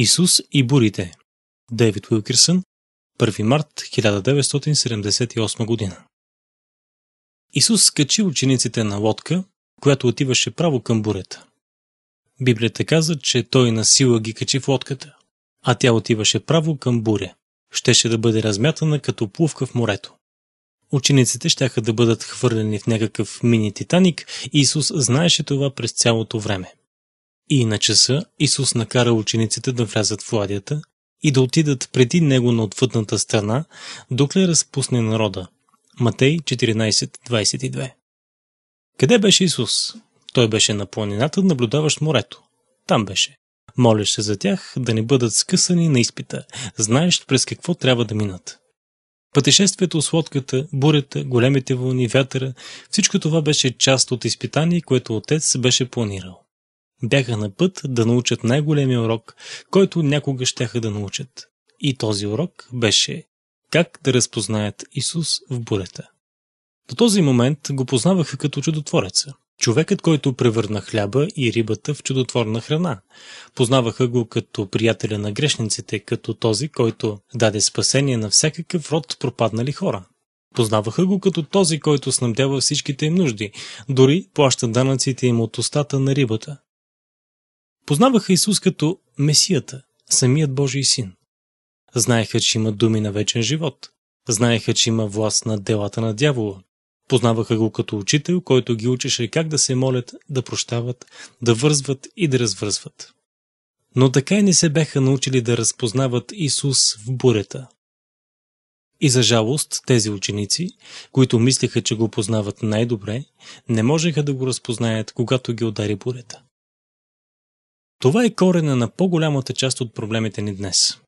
Исус и бурите. Дейвид Уилкирсън, 1 март 1978 година. Исус скачи учениците на лодка, която отиваше право към бурята. Библията каза, че той на сила ги качи в лодката, а тя отиваше право към буря. Щеше да бъде размятана като плувка в морето. Учениците щяха да бъдат хвърлени в някакъв мини Титаник и Исус знаеше това през цялото време. И на часа Исус накара учениците да влязат в ладията и да отидат преди него на отвъдната страна, докле разпусне народа. Матей 14.22 Къде беше Исус? Той беше на планината, наблюдаващ морето. Там беше. Молиш се за тях да не бъдат скъсани на изпита, знаещ през какво трябва да минат. Пътешествието с лодката, бурята, големите вълни, вятъра, всичко това беше част от изпитание, което отец беше планирал. Бяха на път да научат най-големия урок, който някога щяха да научат. И този урок беше как да разпознаят Исус в бурята. До този момент го познаваха като чудотвореца. Човекът, който превърна хляба и рибата в чудотворна храна. Познаваха го като приятеля на грешниците, като този, който даде спасение на всякакъв род пропаднали хора. Познаваха го като този, който снабдява всичките им нужди, дори плаща данъците им от устата на рибата. Познаваха Исус като Месията, самият Божий син. Знаеха, че има думи на вечен живот. Знаеха, че има власт на делата на дявола. Познаваха го като учител, който ги учеше как да се молят, да прощават, да вързват и да развързват. Но така и не се беха научили да разпознават Исус в бурята. И за жалост, тези ученици, които мислеха, че го познават най-добре, не можеха да го разпознаят, когато ги удари бурята. Това е корена на по-голямата част от проблемите ни днес.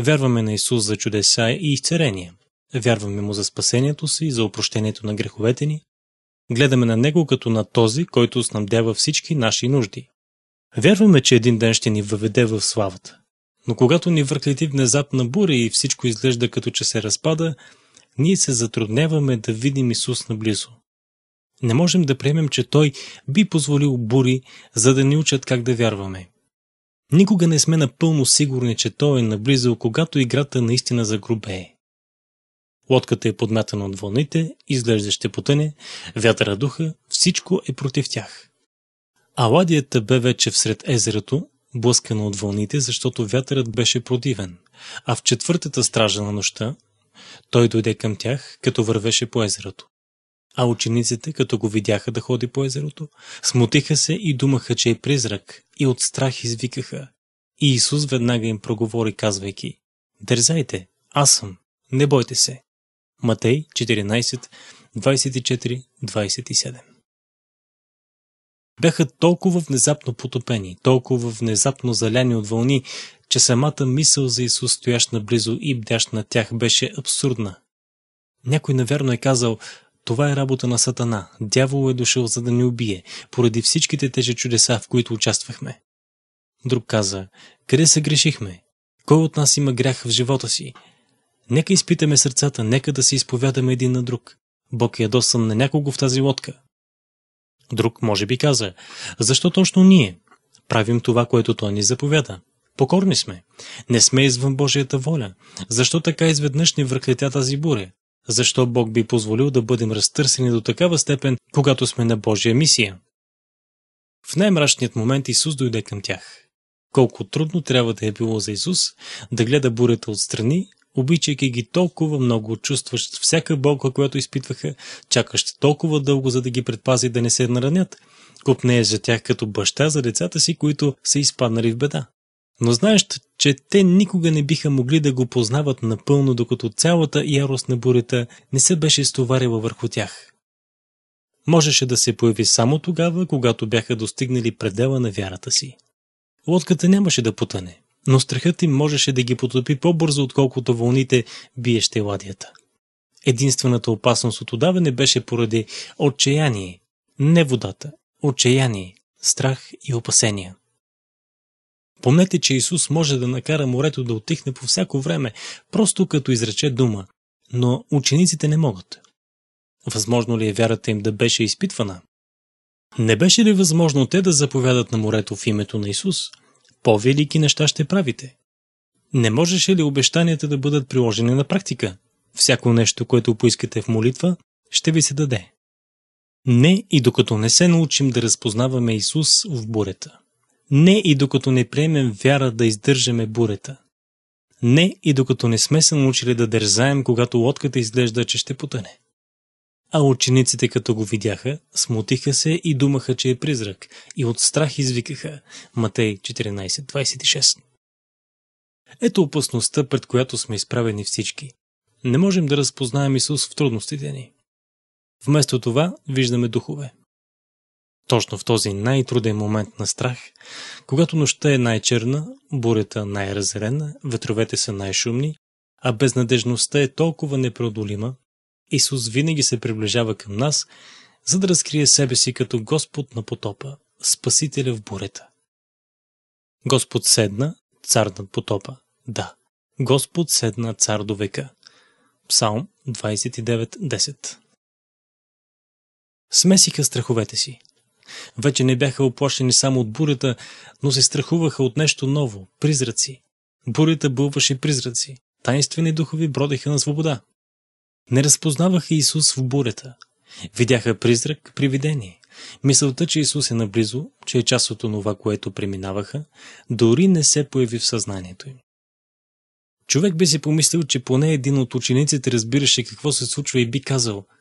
Вярваме на Исус за чудеса и изцерения. Вярваме Му за спасението си и за опрощението на греховете ни. Гледаме на Него като на този, който снабдява всички наши нужди. Вярваме, че един ден ще ни въведе в славата. Но когато ни върклети внезапна буря и всичко изглежда като че се разпада, ние се затрудняваме да видим Исус наблизо, не можем да приемем, че Той би позволил бури, за да ни учат как да вярваме. Никога не сме напълно сигурни, че Той е наблизал, когато играта наистина загрубее. Лодката е подмятана от вълните, изглежда ще потъне, вятъра духа, всичко е против тях. А ладията бе вече всред езерото, блъскана от вълните, защото вятърът беше противен. А в четвъртата стража на нощта той дойде към тях, като вървеше по езерото. А учениците, като го видяха да ходи по езерото, смутиха се и думаха, че е призрак, и от страх извикаха. И Исус веднага им проговори, казвайки, Дързайте, аз съм, не бойте се. Матей 14, 24, 27 Бяха толкова внезапно потопени, толкова внезапно заляни от вълни, че самата мисъл за Исус, стоящ наблизо и бдящ на тях, беше абсурдна. Някой навярно е казал – това е работа на Сатана. Дявол е дошъл за да ни убие, поради всичките теже чудеса, в които участвахме. Друг каза, къде се грешихме? Кой от нас има грях в живота си? Нека изпитаме сърцата, нека да се изповядаме един на друг. Бог е досън на някого в тази лодка. Друг може би каза, защо точно ние? Правим това, което Той ни заповяда. Покорни сме. Не сме извън Божията воля. Защо така изведнъж ни връхлетя тази буря? Защо Бог би позволил да бъдем разтърсени до такава степен, когато сме на Божия мисия? В най-мрачният момент Исус дойде към тях. Колко трудно трябва да е било за Исус да гледа бурята отстрани, обичайки ги толкова много, чувстващ всяка болка, която изпитваха, чакащ толкова дълго, за да ги предпази да не се наранят. Копнее за тях като баща за децата си, които са изпаднали в беда но знаеш, че те никога не биха могли да го познават напълно, докато цялата ярост на бурята не се беше стоварила върху тях. Можеше да се появи само тогава, когато бяха достигнали предела на вярата си. Лодката нямаше да потъне, но страхът им можеше да ги потопи по-бързо, отколкото вълните биеще ладията. Единствената опасност от отдаване беше поради отчаяние, не водата, отчаяние, страх и опасения. Помнете, че Исус може да накара морето да отихне по всяко време, просто като изрече дума. Но учениците не могат. Възможно ли е вярата им да беше изпитвана? Не беше ли възможно те да заповядат на морето в името на Исус? По-велики неща ще правите. Не можеше ли обещанията да бъдат приложени на практика? Всяко нещо, което поискате в молитва, ще ви се даде. Не и докато не се научим да разпознаваме Исус в бурята. Не и докато не приемем вяра да издържаме бурета. Не и докато не сме се научили да дързаем, когато лодката изглежда, че ще потъне. А учениците, като го видяха, смутиха се и думаха, че е призрак, и от страх извикаха Матей 14.26. Ето опасността, пред която сме изправени всички. Не можем да разпознаем Исус в трудностите ни. Вместо това виждаме духове. Точно в този най-труден момент на страх, когато нощта е най-черна, бурята най-разерена, ветровете са най-шумни, а безнадежността е толкова непреодолима, Исус винаги се приближава към нас, за да разкрие себе си като Господ на потопа, Спасителя в бурята. Господ седна, цар на потопа. Да, Господ седна цар до века. Псалм 29.10 Смесиха страховете си. Вече не бяха оплашени само от бурята, но се страхуваха от нещо ново – призраци. Бурята бълваше призраци. Тайнствени духови бродеха на свобода. Не разпознаваха Исус в бурята. Видяха призрак, привидение. Мисълта, че Исус е наблизо, че е част от онова, което преминаваха, дори не се появи в съзнанието им. Човек би си помислил, че поне един от учениците разбираше какво се случва и би казал –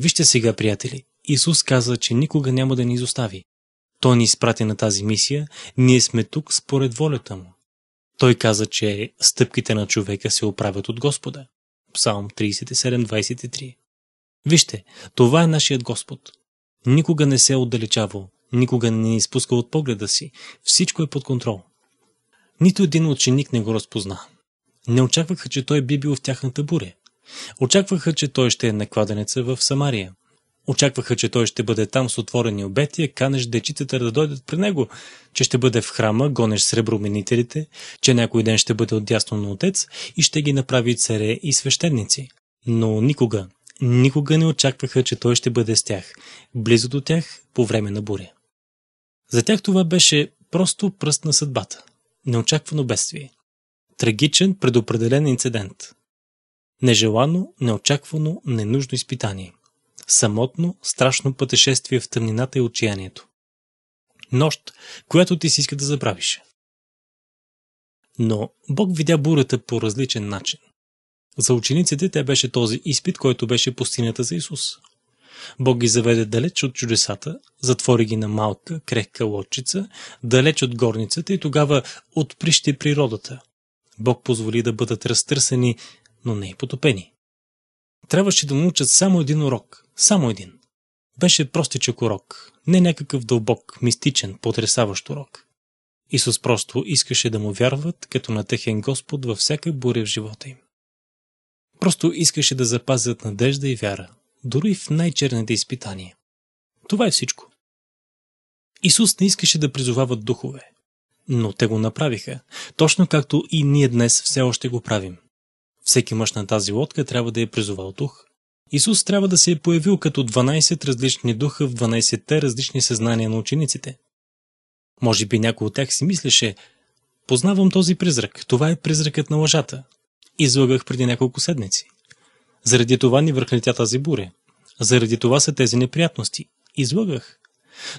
Вижте сега, приятели, Исус каза, че никога няма да ни изостави. Той ни изпрати на тази мисия, ние сме тук според волята му. Той каза, че стъпките на човека се оправят от Господа. Псалм 37.23 Вижте, това е нашият Господ. Никога не се е отдалечавал, никога не ни е изпуска от погледа си. Всичко е под контрол. Нито един ученик не го разпозна. Не очакваха, че той би бил в тяхната буре. Очакваха, че той ще е накладенеца в Самария – Очакваха, че той ще бъде там с отворени обетия, канеш дечицата да дойдат при него, че ще бъде в храма, гонеш среброменителите, че някой ден ще бъде отдясно на отец и ще ги направи царе и свещеници. Но никога, никога не очакваха, че той ще бъде с тях, близо до тях по време на буря. За тях това беше просто пръст на съдбата. Неочаквано бедствие. Трагичен, предопределен инцидент. Нежелано, неочаквано, ненужно изпитание – Самотно, страшно пътешествие в тъмнината и отчаянието. Нощ, която ти си иска да забравиш. Но Бог видя бурята по различен начин. За учениците те беше този изпит, който беше пустинята за Исус. Бог ги заведе далеч от чудесата, затвори ги на малка, крехка лодчица, далеч от горницата и тогава отприщи природата. Бог позволи да бъдат разтърсени, но не и потопени. Трябваше да научат само един урок. Само един. Беше простичък урок. Не някакъв дълбок, мистичен, потрясаващ урок. Исус просто искаше да му вярват като на техен Господ във всяка буря в живота им. Просто искаше да запазят надежда и вяра, дори в най-черните изпитания. Това е всичко. Исус не искаше да призовават духове, но те го направиха, точно както и ние днес все още го правим. Всеки мъж на тази лодка трябва да е призовал дух. Исус трябва да се е появил като 12 различни духа в 12-те различни съзнания на учениците. Може би някой от тях си мислеше, познавам този призрак, това е призракът на лъжата. Излагах преди няколко седмици. Заради това ни върхлетя тази буря. Заради това са тези неприятности. Излагах.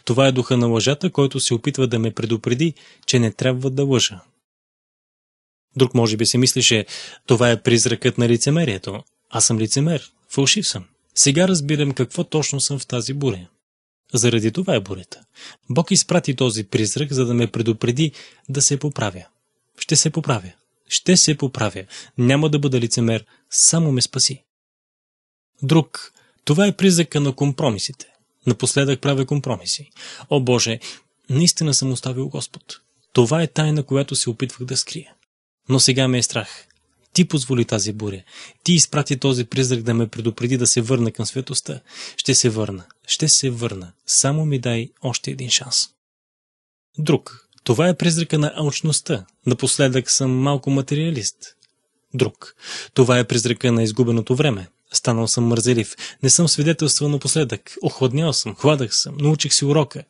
Това е духа на лъжата, който се опитва да ме предупреди, че не трябва да лъжа. Друг може би си мислеше, това е призракът на лицемерието. Аз съм лицемер, фалшив съм. Сега разбирам какво точно съм в тази буря. Заради това е бурята. Бог изпрати този призрак, за да ме предупреди да се поправя. Ще се поправя. Ще се поправя. Няма да бъда лицемер. Само ме спаси. Друг. Това е призрака на компромисите. Напоследък правя компромиси. О Боже, наистина съм оставил Господ. Това е тайна, която се опитвах да скрия. Но сега ме е страх. Ти позволи тази буря. Ти изпрати този призрак да ме предупреди да се върна към светостта. Ще се върна. Ще се върна. Само ми дай още един шанс. Друг. Това е призрака на алчността. Напоследък съм малко материалист. Друг. Това е призрака на изгубеното време. Станал съм мързелив. Не съм свидетелствал напоследък. Охладнял съм, хладах съм, научих си урока.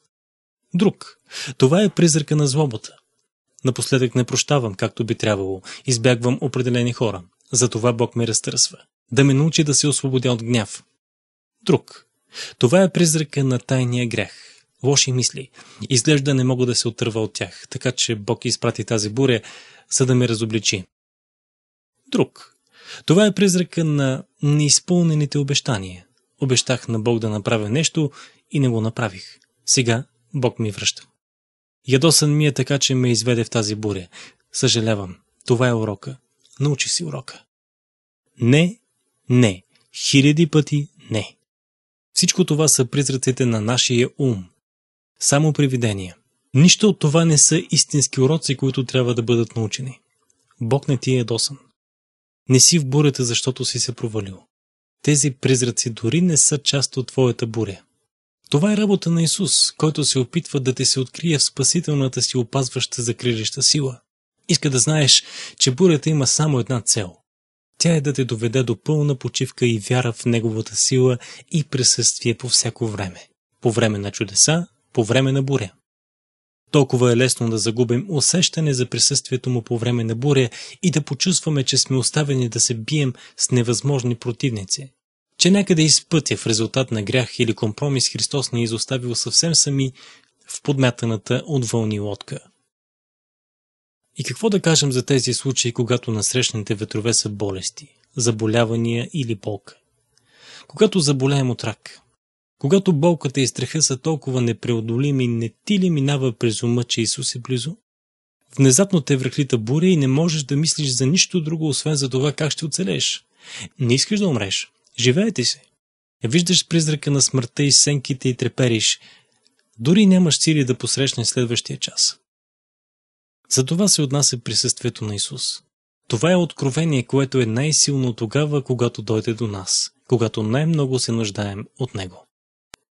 Друг. Това е призрака на злобота. Напоследък не прощавам, както би трябвало. Избягвам определени хора. Затова Бог ме разтърсва. Да ме научи да се освободя от гняв. Друг. Това е призрака на тайния грех. Лоши мисли. Изглежда не мога да се отърва от тях, така че Бог изпрати тази буря, за да ме разобличи. Друг. Това е призрака на неизпълнените обещания. Обещах на Бог да направя нещо и не го направих. Сега Бог ми връща. Ядосан ми е така, че ме изведе в тази буря. Съжалявам. Това е урока. Научи си урока. Не, не. Хиляди пъти не. Всичко това са призраците на нашия ум. Само привидения. Нищо от това не са истински уроци, които трябва да бъдат научени. Бог не ти е ядосан. Не си в бурята, защото си се провалил. Тези призраци дори не са част от твоята буря. Това е работа на Исус, който се опитва да те се открие в спасителната си опазваща закрилища сила. Иска да знаеш, че бурята има само една цел. Тя е да те доведе до пълна почивка и вяра в Неговата сила и присъствие по всяко време. По време на чудеса, по време на буря. Толкова е лесно да загубим усещане за присъствието му по време на буря и да почувстваме, че сме оставени да се бием с невъзможни противници, че някъде изпътя в резултат на грях или компромис Христос ни е изоставил съвсем сами в подмятаната от вълни лодка. И какво да кажем за тези случаи, когато насрещните ветрове са болести, заболявания или болка? Когато заболеем от рак, когато болката и страха са толкова непреодолими, не ти ли минава през ума, че Исус е близо? Внезапно те връхлита буря и не можеш да мислиш за нищо друго, освен за това как ще оцелееш. Не искаш да умреш. Живеете си. Е, виждаш призрака на смъртта и сенките и трепериш. Дори нямаш сили да посрещнеш следващия час. За това се отнася присъствието на Исус. Това е откровение, което е най-силно тогава, когато дойде до нас, когато най-много се нуждаем от Него.